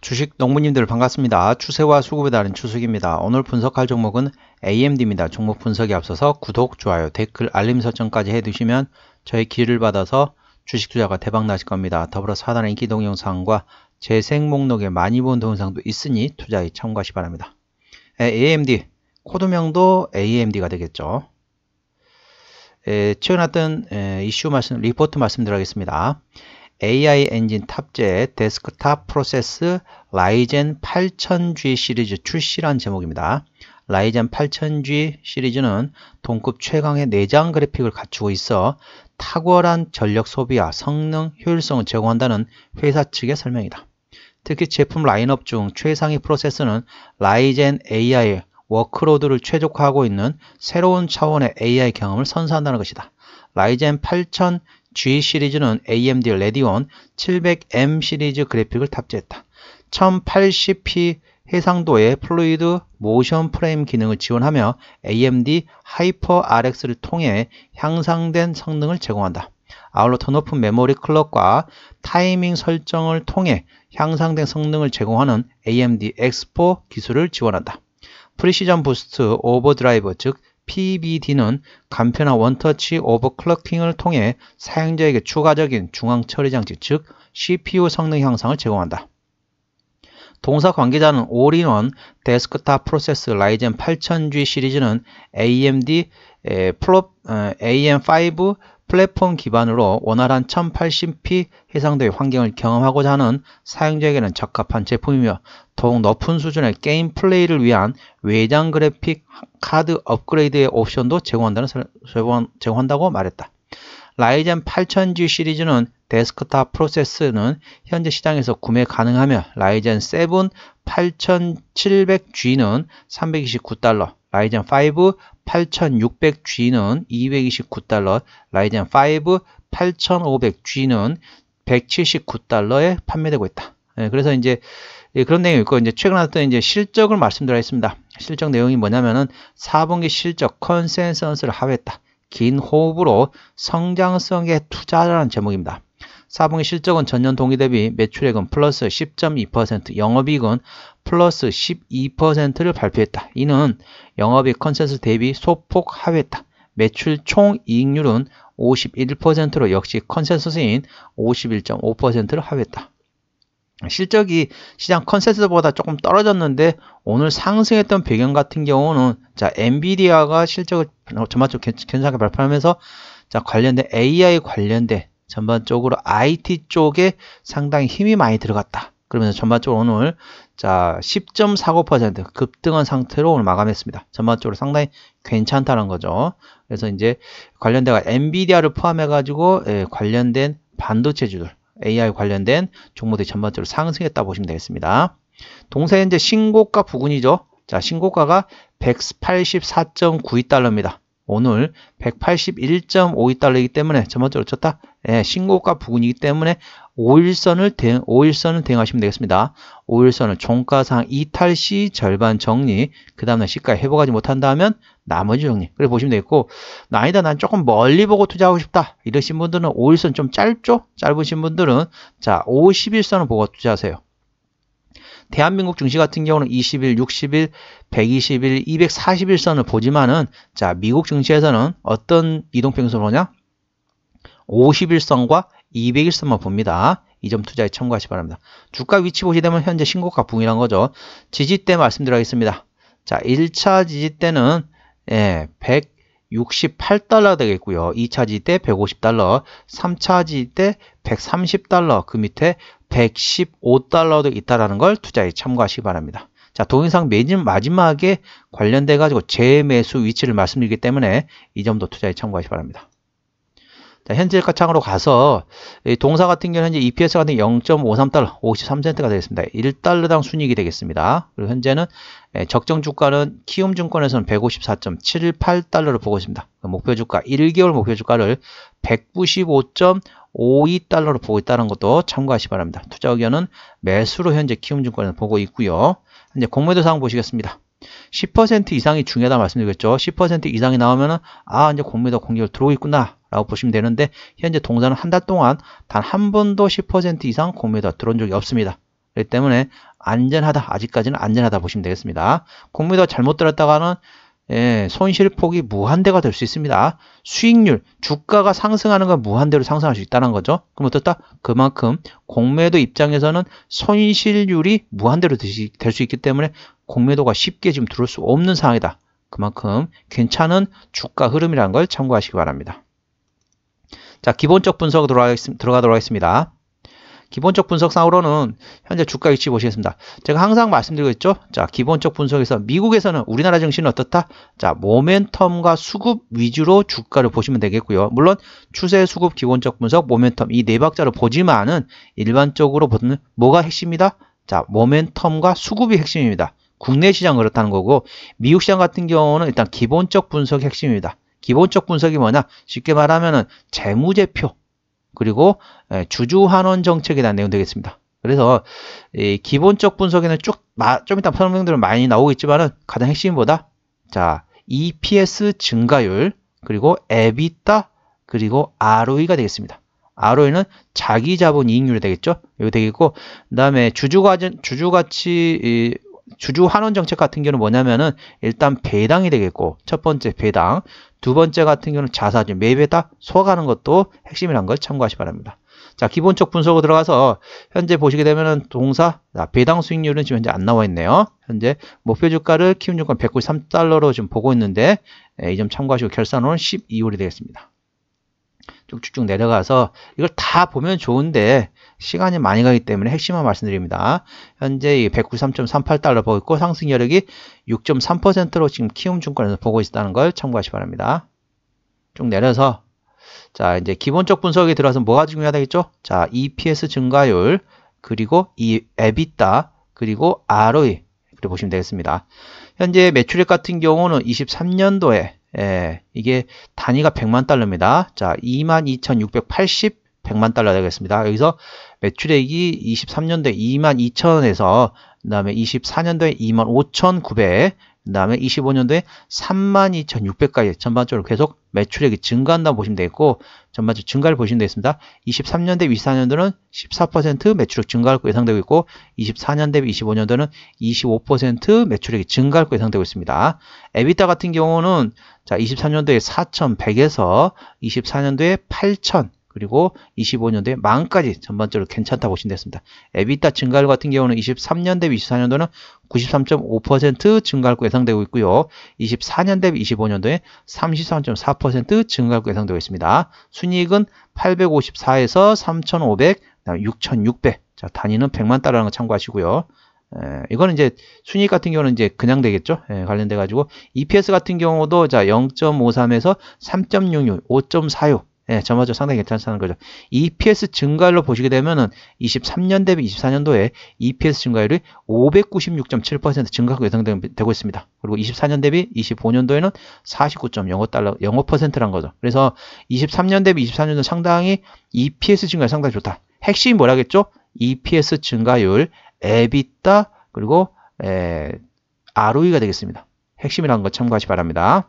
주식 농부님들 반갑습니다. 추세와 수급에 따른 추석입니다. 오늘 분석할 종목은 AMD입니다. 종목 분석에 앞서서 구독, 좋아요, 댓글, 알림 설정까지 해두시면 저의 기를 받아서 주식 투자가 대박 나실 겁니다. 더불어 사단의 인기 동영상과 재생 목록에 많이 본 동영상도 있으니 투자에 참고하시 바랍니다. AMD, 코드명도 AMD가 되겠죠. 에, 최근에 났던 이슈 말씀, 리포트 말씀드리겠습니다. AI 엔진 탑재 데스크탑 프로세스 라이젠 8000G 시리즈 출시란 제목입니다. 라이젠 8000G 시리즈는 동급 최강의 내장 그래픽을 갖추고 있어 탁월한 전력 소비와 성능, 효율성을 제공한다는 회사 측의 설명이다. 특히 제품 라인업 중 최상위 프로세스는 라이젠 AI 워크로드를 최적화하고 있는 새로운 차원의 AI 경험을 선사한다는 것이다. 라이젠 8000 G 시리즈는 AMD 레디온 700M 시리즈 그래픽을 탑재했다. 1080p 해상도의 플루이드 모션 프레임 기능을 지원하며 AMD 하이퍼 RX를 통해 향상된 성능을 제공한다. 아울러 더 높은 메모리 클럭과 타이밍 설정을 통해 향상된 성능을 제공하는 AMD X4 기술을 지원한다. 프리시전 부스트 오버드라이브 즉 PBD는 간편한 원터치 오버클럭킹을 통해 사용자에게 추가적인 중앙 처리 장치, 즉 CPU 성능 향상을 제공한다. 동사 관계자는 올인원 데스크탑 프로세스 라이젠 8000G 시리즈는 AMD 에, 플롭, 에, 어, AM5 플랫폼 기반으로 원활한 1080p 해상도의 환경을 경험하고자 하는 사용자에게는 적합한 제품이며 더욱 높은 수준의 게임 플레이를 위한 외장 그래픽 카드 업그레이드의 옵션도 제공한다는, 제공한다고 말했다. 라이젠 8000G 시리즈는 데스크탑 프로세스는 현재 시장에서 구매 가능하며 라이젠 7 8700G는 329달러, 라이젠 5 8600G는 229달러, 라이젠 5 8500G는 179달러에 판매되고 있다. 예, 그래서 이제 예, 그런 내용이 있고 이제 최근에 나왔던 이제 실적을 말씀드렸습니다. 실적 내용이 뭐냐면은 4분기 실적 컨센서스를 하회했다. 긴 호흡으로 성장성에 투자라는 제목입니다. 4분기 실적은 전년 동기 대비 매출액은 플러스 10.2%, 영업이익은 플러스 12%를 발표했다. 이는 영업이익 컨센서스 대비 소폭 하회했다. 매출 총 이익률은 51%로 역시 컨센서스인 51.5%를 하회했다. 실적이 시장 컨센서보다 조금 떨어졌는데 오늘 상승했던 배경 같은 경우는 자 엔비디아가 실적을 전반적으로 괜찮게 발표하면서 자 관련된 AI 관련된 전반적으로 IT 쪽에 상당히 힘이 많이 들어갔다. 그러면서 전반적으로 오늘 자10.49% 급등한 상태로 오늘 마감했습니다. 전반적으로 상당히 괜찮다는 거죠. 그래서 이제 예, 관련된 엔비디아를 포함해 가지고 관련된 반도체주들 AI 관련된 종목들이 전반적으로 상승했다 보시면 되겠습니다. 동사 현재 신고가 부근이죠. 자, 신고가가 184.92달러입니다. 오늘 181.52달러이기 때문에 전반적으로 쳤다. 예, 신고가 부근이기 때문에 5일선을 대응, 5일선을 대응하시면 되겠습니다. 5일선을 종가상 이탈 시 절반 정리, 그 다음날 시가 회복하지 못한다면 나머지 정리. 그래 보시면 되겠고, 나이다난 조금 멀리 보고 투자하고 싶다. 이러신 분들은 5일선 좀 짧죠? 짧으신 분들은, 자, 50일선을 보고 투자하세요. 대한민국 증시 같은 경우는 20일, 60일, 120일, 240일선을 보지만은, 자, 미국 증시에서는 어떤 이동평균선을 보냐? 50일선과 200일선만 봅니다. 이 점 투자에 참고하시 기 바랍니다. 주가 위치 보시되면 현재 신고가 붕이란 거죠. 지지대 말씀드리겠습니다. 자, 1차 지지대는 예, 168달러 되겠고요. 2차 지지대 150달러, 3차 지지대 130달러, 그 밑에 115달러도 있다라는 걸 투자에 참고하시기 바랍니다. 자, 동영상 매진 마지막에 관련돼 가지고 재매수 위치를 말씀드리기 때문에 이 점도 투자에 참고하시기 바랍니다. 자, 현재 가창으로 가서 동사 같은 경우는 현재 EPS 같은 0.53달러, 53센트가 되겠습니다. 1달러당 순익이 되겠습니다. 그리고 현재는 예, 적정 주가는 키움증권에서는 154.78달러를 보고 있습니다. 그러니까 목표 주가 1개월 목표 주가를 195.52달러로 보고 있다는 것도 참고하시 기 바랍니다. 투자 의견은 매수로 현재 키움증권에서 보고 있고요. 현재 공매도 상황 보시겠습니다. 10% 이상이 중요하다 말씀드렸죠. 10% 이상이 나오면은 아 이제 공매도 공격을 들어오고 있구나 라고 보시면 되는데 현재 동사는 한 달 동안 단 한 번도 10% 이상 공매도 들어온 적이 없습니다. 그렇기 때문에 안전하다 아직까지는 안전하다 보시면 되겠습니다. 공매도 잘못 들었다가는 예, 손실폭이 무한대가 될 수 있습니다. 수익률, 주가가 상승하는 건 무한대로 상승할 수 있다는 거죠. 그럼 어떻다? 그만큼 공매도 입장에서는 손실률이 무한대로 될 수 있기 때문에 공매도가 쉽게 지금 들어올 수 없는 상황이다. 그만큼 괜찮은 주가 흐름이라는 걸 참고하시기 바랍니다. 자, 기본적 분석 으로 들어가겠습니다. 들어가도록 하 기본적 분석상으로는 현재 주가 위치 보시겠습니다. 제가 항상 말씀드리고 있죠. 자, 기본적 분석에서 미국에서는 우리나라 정신은 어떻다? 자, 모멘텀과 수급 위주로 주가를 보시면 되겠고요. 물론 추세, 수급, 기본적 분석, 모멘텀 이 네 박자로 보지만은 일반적으로 보는 뭐가 핵심이다? 자, 모멘텀과 수급이 핵심입니다. 국내 시장 그렇다는 거고 미국 시장 같은 경우는 일단 기본적 분석 이 핵심입니다. 기본적 분석이 뭐냐? 쉽게 말하면 재무제표 그리고 예, 주주 환원 정책에 대한 내용 되겠습니다. 그래서 기본적 분석에는 쭉 좀 이따 설명들은 많이 나오겠지만은 가장 핵심보다 자 EPS 증가율 그리고 EBITDA 그리고 ROE가 되겠습니다. ROE는 자기 자본 이익률이 되겠죠. 이거 되겠고 그다음에 주주 가 주주 가치 주주 환원 정책 같은 경우는 뭐냐면은 일단 배당이 되겠고 첫 번째 배당 두 번째 같은 경우는 자사주 매입에다소화하는 것도 핵심이란 걸 참고하시 바랍니다. 자 기본적 분석으로 들어가서 현재 보시게 되면은 동사 배당 수익률은 지금 현재 안 나와 있네요. 현재 목표 주가를 키움 주가 193달러로 지금 보고 있는데 예, 이점 참고하시고 결산은 12월이 되겠습니다. 쭉쭉쭉 내려가서 이걸 다 보면 좋은데 시간이 많이 가기 때문에 핵심만 말씀드립니다. 현재 이 193.38달러 보고 있고 상승 여력이 6.3%로 지금 키움증권에서 보고 있다는 걸 참고하시 기 바랍니다. 쭉 내려서 자 이제 기본적 분석에 들어서 뭐가 중요하겠죠자 EPS 증가율 그리고 이 EBITDA 그리고 ROE 그리고 보시면 되겠습니다. 현재 매출액 같은 경우는 23년도에 예, 이게 단위가 100만 달러입니다. 자, 22,680 100만 달러 되겠습니다. 여기서 매출액이 23년도에 22,000에서 그 다음에 24년도에 25,900그 다음에 25년도에 32,600까지 전반적으로 계속 매출액이 증가한다고 보시면 되겠고 전반적 으로 증가를 보시면 되겠습니다. 23년 대비 24년도는 14% 매출액 증가할 거 예상되고 있고 24년 대비 25년도는 25% 매출액이 증가할 거 예상되고 있습니다. 에비타 같은 경우는 자 23년도에 4,100에서 24년도에 8,000 그리고 25년도에 만까지 전반적으로 괜찮다고 보시면 됐습니다. 에비타 증가율 같은 경우는 23년 대비 24년도는 93.5% 증가할거 예상되고 있고요. 24년 대비 25년도에 33.4% 증가할거 예상되고 있습니다. 순이익은 854에서 3,500, 그다음 6,600. 자, 단위는 100만 달러라는 거 참고하시고요. 에, 이거는 이제 순이익 같은 경우는 이제 그냥 되겠죠. 에, 관련돼 가지고 EPS 같은 경우도 자 0.53에서 3.66, 5.46. 예, 전반적으로 상당히 괜찮다는 거죠. EPS 증가율로 보시게 되면은 23년 대비 24년도에 EPS 증가율이 596.7% 증가가 예상되고 있습니다. 그리고 24년 대비 25년도에는 4 9 0 5라는 거죠. 그래서 23년 대비 24년도 상당히 EPS 증가율 상당히 좋다. 핵심이 뭐라겠죠? EPS 증가율, EBITDA 그리고 에, ROE가 되겠습니다. 핵심이라는 거 참고하시 기 바랍니다.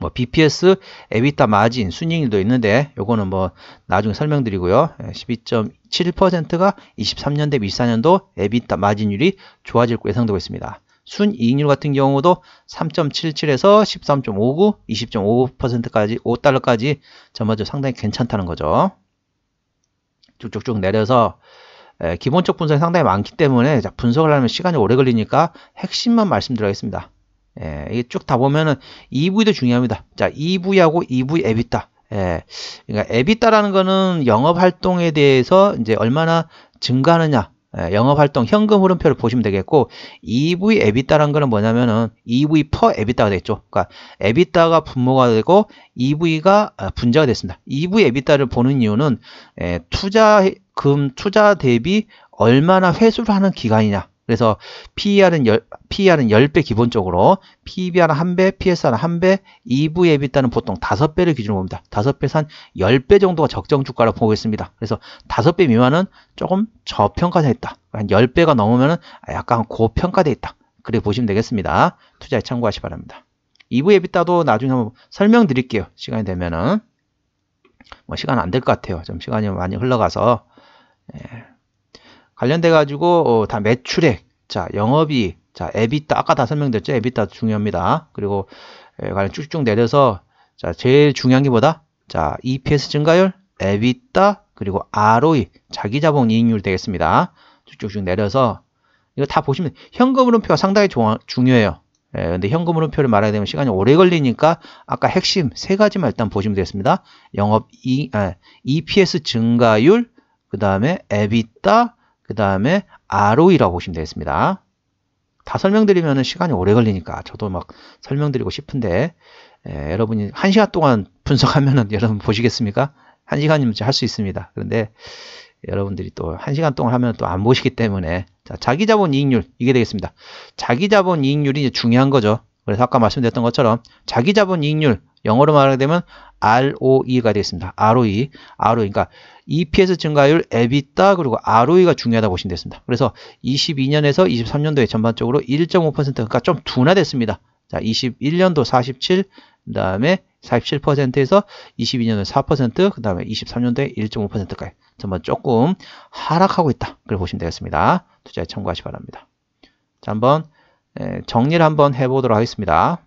뭐 BPS, 에비타 마진, 순이익률도 있는데 요거는 뭐 나중에 설명드리고요. 12.7%가 23년 대비 24년도 에비타 마진율이 좋아질 거 예상되고 있습니다. 순이익률 같은 경우도 3.77에서 13.59, 20.59%까지 5달러까지 전반적으로 상당히 괜찮다는 거죠. 쭉쭉쭉 내려서 예, 기본적 분석이 상당히 많기 때문에 분석을 하면 시간이 오래 걸리니까 핵심만 말씀드리겠습니다. 예, 이게 쭉다 보면은 EV도 중요합니다. 자, EV하고 EV 에비타. 예, 그러니까 에비타라는 거는 영업 활동에 대해서 이제 얼마나 증가하느냐. 예, 영업 활동 현금 흐름표를 보시면 되겠고 EV 에비타라는 거는 뭐냐면은 EV 퍼 에비타가 되겠죠 그러니까 에비타가 분모가 되고 EV가 어, 분자가 됐습니다. EV 에비타를 보는 이유는 예, 투자금 투자 대비 얼마나 회수를 하는 기간이냐. 그래서 PER은 10, PER은 10배 기본적으로, PBR은 1배, PSR은 1배, EV e 비 i 는 보통 5배를 기준으로 봅니다. 5배에서 한 10배 정도가 적정 주가로 보고있습니다 그래서 5배 미만은 조금 저평가돼 있다. 한 10배가 넘으면 약간 고평가돼 있다. 그래 보시면 되겠습니다. 투자에 참고하시 바랍니다. 2부 e 비따도 나중에 한번 설명드릴게요. 시간이 되면은. 뭐 시간 안 될 것 같아요. 좀 시간이 많이 흘러가서. 예. 관련돼 가지고 어, 다 매출액, 자 영업이익, 자 에비타 아까 다 설명드렸죠. 에비타 중요합니다. 그리고 에, 예, 관련 쭉쭉 내려서 자 제일 중요한 게 뭐다? 자 EPS 증가율, 에비타 그리고 ROE 자기자본 이익률 되겠습니다. 쭉쭉쭉 내려서 이거 다 보시면 현금흐름표가 상당히 조, 중요해요. 에, 예, 근데 현금흐름표를 말해야 되면 시간이 오래 걸리니까 아까 핵심 세 가지만 일단 보시면 되겠습니다. 영업 이, 에, 아, EPS 증가율, 그 다음에 에비타, 그 다음에 ROE라고 보시면 되겠습니다. 다 설명드리면 시간이 오래 걸리니까 저도 막 설명드리고 싶은데 에, 예, 여러분이 1 시간 동안 분석하면은 여러분 보시겠습니까? 1 시간이면 할 수 있습니다. 그런데 여러분들이 또1 시간 동안 하면 또 안 보시기 때문에 자, 자기 자본 이익률 이게 되겠습니다. 자기 자본 이익률이 중요한 거죠. 그래서 아까 말씀드렸던 것처럼 자기 자본 이익률 영어로 말하게 되면 ROE가 되겠습니다. ROE, ROE. 그러니까 EPS 증가율, EBITDA 그리고 ROE가 중요하다 고 보시면 됐습니다. 그래서 22년에서 23년도에 전반적으로 1.5% 그러니까 좀 둔화됐습니다. 자, 21년도 47, 그다음에 47%에서 2 2년도 4%, 그다음에 23년도에 1.5%까지 전반 조금 하락하고 있다. 그걸 보시면 되겠습니다. 투자에 참고하시 기 바랍니다. 자, 한번 예, 정리를 한번 해보도록 하겠습니다.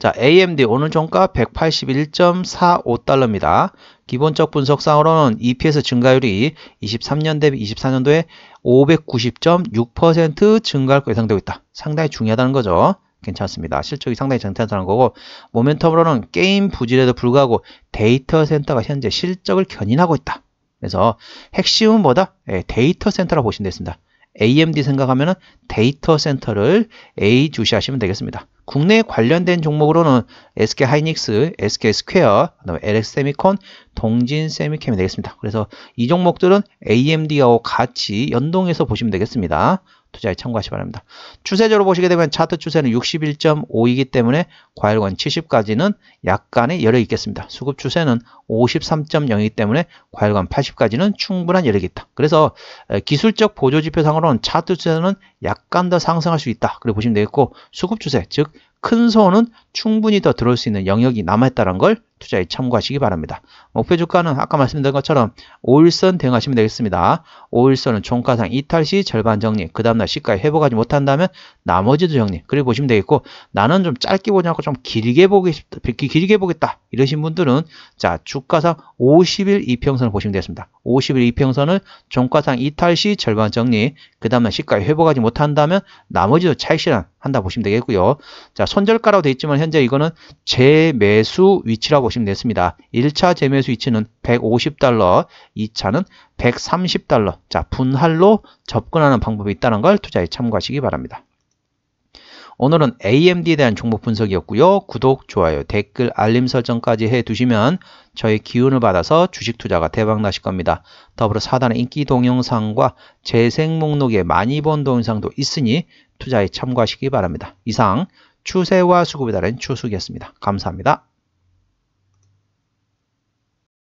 자, AMD 오늘 종가 181.45달러입니다. 기본적 분석상으로는 EPS 증가율이 23년 대비 24년도에 590.6% 증가할 것으로 예상되고 있다. 상당히 중요하다는 거죠. 괜찮습니다. 실적이 상당히 괜찮다는 거고 모멘텀으로는 게임 부진에도 불구하고 데이터 센터가 현재 실적을 견인하고 있다. 그래서 핵심은 뭐다? 네, 데이터 센터라고 보시면 되겠습니다. AMD 생각하면 데이터 센터를 A 주시하시면 되겠습니다. 국내 관련된 종목으로는 SK 하이닉스, SK 스퀘어, 그다음에 LX 세미콘, 동진 세미캠이 되겠습니다. 그래서 이 종목들은 AMD하고 같이 연동해서 보시면 되겠습니다. 투자에 참고하시기 바랍니다. 추세적으로 보시게 되면 차트 추세는 61.5이기 때문에 과열권 70까지는 약간의 여력이 있겠습니다. 수급 추세는 53.0이기 때문에 과열권 80까지는 충분한 여력이 있다. 그래서 기술적 보조지표상으로는 차트 추세는 약간 더 상승할 수 있다. 그렇게 보시면 되겠고 수급 추세 즉큰 손은 충분히 더 들어올 수 있는 영역이 남아있다는 걸 투자에 참고하시기 바랍니다. 목표 주가는 아까 말씀드린 것처럼 5일선 대응하시면 되겠습니다. 5일선은 종가상 이탈 시 절반 정리, 그 다음날 시가에 회복하지 못한다면 나머지도 정리, 그리고 보시면 되겠고 나는 좀 짧게 보지 고좀 길게 보기 싶다, 길게 보겠다 이러신 분들은 자 주가상 50일 이평선을 보시면 되겠습니다. 5 0평선을 종가상 이탈 시 절반 정리, 그다음에 시가에 회복하지 못한다면 나머지도 차익실현 한다 보시면 되겠고요. 자, 손절가라고 되어 있지만 현재 이거는 재매수 위치라고 보시면 되겠습니다. 1차 재매수 위치는 150달러, 2차는 130달러. 자, 분할로 접근하는 방법이 있다는 걸 투자에 참고하시기 바랍니다. 오늘은 AMD에 대한 종목 분석이었고요. 구독, 좋아요, 댓글, 알림 설정까지 해두시면 저의 기운을 받아서 주식 투자가 대박 나실 겁니다. 더불어 사단의 인기 동영상과 재생 목록에 많이 본 동영상도 있으니 투자에 참고하시기 바랍니다. 이상 추세와 수급에 따른 추수이었습니다 감사합니다.